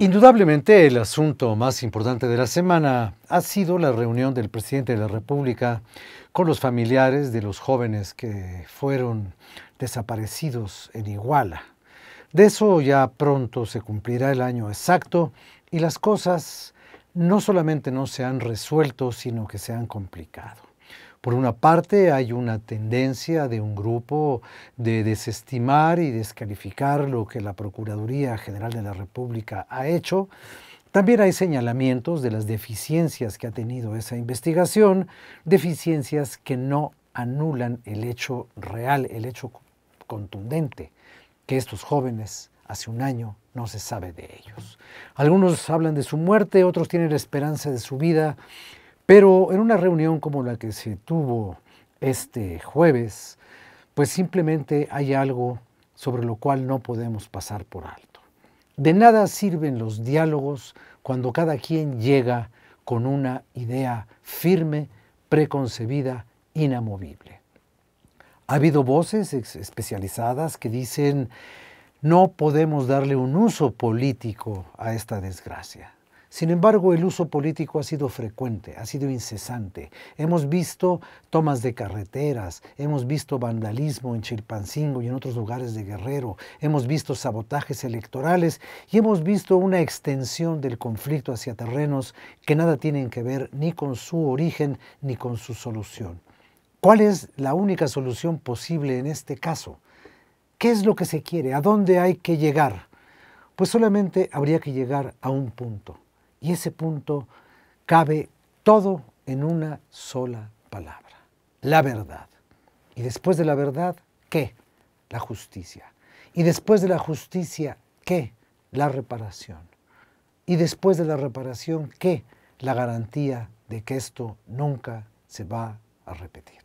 Indudablemente el asunto más importante de la semana ha sido la reunión del presidente de la República con los familiares de los jóvenes que fueron desaparecidos en Iguala. De eso ya pronto se cumplirá el año exacto y las cosas no solamente no se han resuelto, sino que se han complicado. Por una parte hay una tendencia de un grupo de desestimar y descalificar lo que la Procuraduría General de la República ha hecho, también hay señalamientos de las deficiencias que ha tenido esa investigación, deficiencias que no anulan el hecho real, el hecho contundente, que estos jóvenes hace un año no se sabe de ellos. Algunos hablan de su muerte, otros tienen la esperanza de su vida, pero en una reunión como la que se tuvo este jueves, pues simplemente hay algo sobre lo cual no podemos pasar por alto. De nada sirven los diálogos cuando cada quien llega con una idea firme, preconcebida, inamovible. Ha habido voces especializadas que dicen no podemos darle un uso político a esta desgracia. Sin embargo, el uso político ha sido frecuente, ha sido incesante. Hemos visto tomas de carreteras, hemos visto vandalismo en Chilpancingo y en otros lugares de Guerrero, hemos visto sabotajes electorales y hemos visto una extensión del conflicto hacia terrenos que nada tienen que ver ni con su origen ni con su solución. ¿Cuál es la única solución posible en este caso? ¿Qué es lo que se quiere? ¿A dónde hay que llegar? Pues solamente habría que llegar a un punto y ese punto cabe todo en una sola palabra, la verdad. Y después de la verdad, ¿qué? La justicia. Y después de la justicia, ¿qué? La reparación. Y después de la reparación, ¿qué? La garantía de que esto nunca se va a repetir.